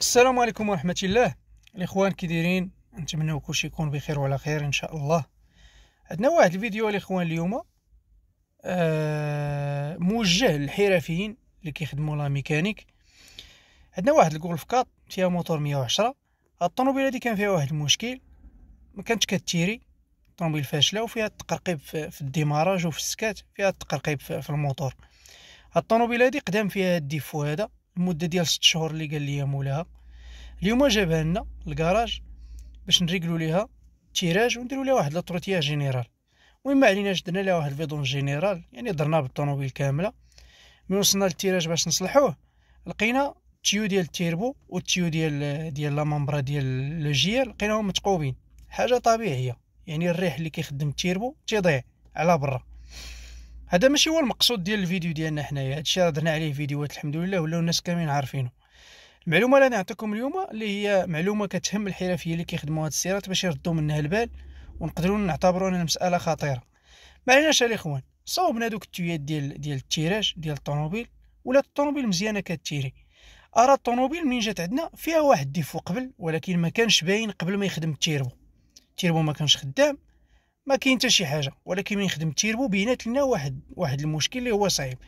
السلام عليكم ورحمه الله الاخوان كديرين نتمنى كلشي يكون بخير وعلى خير ان شاء الله عندنا واحد الفيديو الاخوان اليوم آه، موجه للحرفيين اللي كيخدموا لا ميكانيك عندنا واحد الجولف كات فيها موتور 110 الطوموبيل هذه كان فيها واحد المشكل ما كانتش كتيري الطوموبيل فاشله وفيها التقرقيب في الديماراج وفي السكات فيها التقرقيب في الموتور الطوموبيل هذه قدام فيها الديفو هذا المده ديال 6 شهور اللي قال لي مولاها اليوم جابها لنا الكراج باش نريقلو ليها تيراج ونديرو ليها واحد لاطروتيا جينيرال المهم عليناش درنا ليها واحد الفيدون جينيرال يعني درنا بالطوموبيل كامله ملي وصلنا للتيراج باش نصلحوه لقينا التيو ديال التيربو والتيو ديال ديال لا مامبرا ديال لو جير لقيناهم متقوبين حاجه طبيعيه يعني الريح اللي كيخدم التيربو تيضيع على برا هذا ماشي هو المقصود ديال الفيديو ديالنا حنايا هادشي راه درنا عليه فيديوهات الحمد لله ولاو الناس كاملين عارفينه المعلومه اللي نعطيكم اليوم اللي هي معلومه كتهم الحرفيين اللي كيخدموا هاد السيرات باش يردوا منها البال ونقدروا نعتبروا ان المساله خطيره ما عليناش الاخوان صوبنا دوك التويات ديال ديال التيراج ديال الطوموبيل ولا الطوموبيل مزيانه كتيري ارى الطوموبيل منين جات عندنا فيها واحد ديفو قبل ولكن ما كانش باين قبل ما يخدم التيربو التيربو ما كانش خدام ما كاين حتى شي حاجه ولكن من خدم التيربو بينات لنا واحد واحد المشكل اللي هو صعيب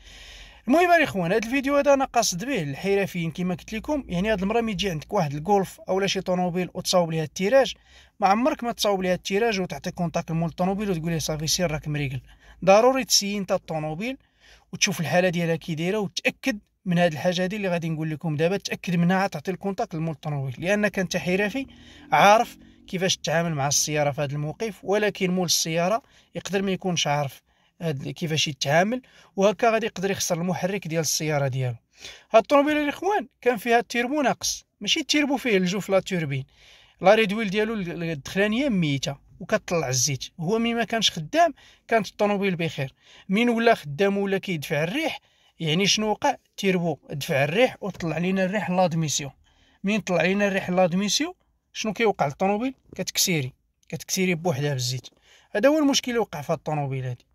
المهم الاخوان هذا الفيديو هذا انا قصد به الحرفيين كما قلت لكم يعني هاد المره ملي تجي عندك واحد الجولف اولا شي طوموبيل وتصاوب ليها التيراج ما عمرك ما تصاوب ليها التيراج وتعطي كونتاك لمول الطوموبيل وتقول ليه صافي سير راك مريقل ضروري تسيي انت الطوموبيل وتشوف الحاله ديالها كي دايره وتاكد من هاد الحاجه هذه اللي غادي نقول لكم دابا تاكد منها تعطي الكونتاك لمول الطوموبيل لانك انت حرفي عارف كيفاش تتعامل مع السياره في هذا الموقف ولكن مول السياره يقدر ما يكونش عارف كيفاش يتعامل وهكا غادي يقدر يخسر المحرك ديال السياره ديالو هاد الطوموبيل الاخوان كان فيها التيربو ناقص ماشي التيربو فيه الجو في لا توربين لا ريدويل ديالو الدخلانيه ميته وكطلع الزيت هو مين ما كانش خدام كانت الطوموبيل بخير مين ولا خدام ولا كيدفع الريح يعني شنو وقع تيربو دفع الريح وطلع لينا الريح لادميسيون مين طلع لينا الريح لادميسيون شنو كيوقع للطوموبيل كتكسيري كتكسيري بوحدها بالزيت هذا هو المشكل اللي وقع في الطوموبيل هادي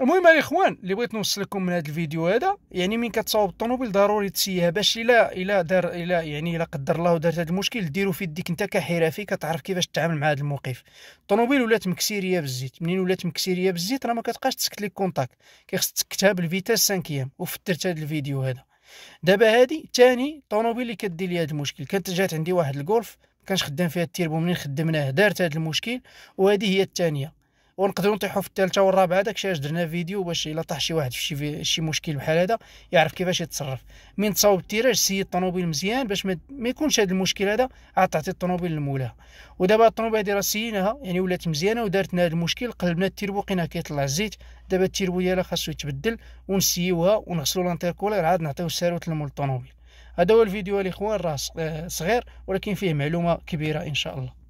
المهم الاخوان اللي بغيت نوصل لكم من هذا الفيديو هذا يعني من كتصاوب الطوموبيل ضروري تسيها باش الا الا دار الا يعني الا قدر الله ودارت هذا المشكل ديرو في يديك انت كحرفي كتعرف كيفاش تتعامل مع هذا الموقف الطوموبيل ولات مكسيريه بالزيت منين ولات مكسيريه بالزيت راه ما كتبقاش تسكت لي كونتاك كيخص تسكتها بالفيتاس 5 وفترت هذا الفيديو هذا دابا هادي تاني طونوبيل اللي كدير لي هاد المشكل كانت جات عندي واحد الجولف كانش خدام فيها التيربو منين خدمناه دارت هاد المشكل وهذه هي الثانيه ونقدروا نطيحوا في الثالثه والرابعه داكشي علاش درنا فيديو باش الا طاح شي واحد في شي, شي مشكل بحال هذا يعرف كيفاش يتصرف من تصاوب التيراج سيد الطوموبيل مزيان باش ما, يكونش هذا المشكل هذا عاد تعطي الطوموبيل لمولاها ودابا الطوموبيل هذه راه سيناها يعني ولات مزيانه ودارت لنا هذا المشكل قلبنا التيربو لقينا كيطلع الزيت دابا التيربو ديالها خاصو يتبدل ونسيوها ونغسلو لانتيركولير عاد نعطيو الساروت لمول الطوموبيل هذا هو الفيديو الاخوان راه آه، صغير ولكن فيه معلومه كبيره ان شاء الله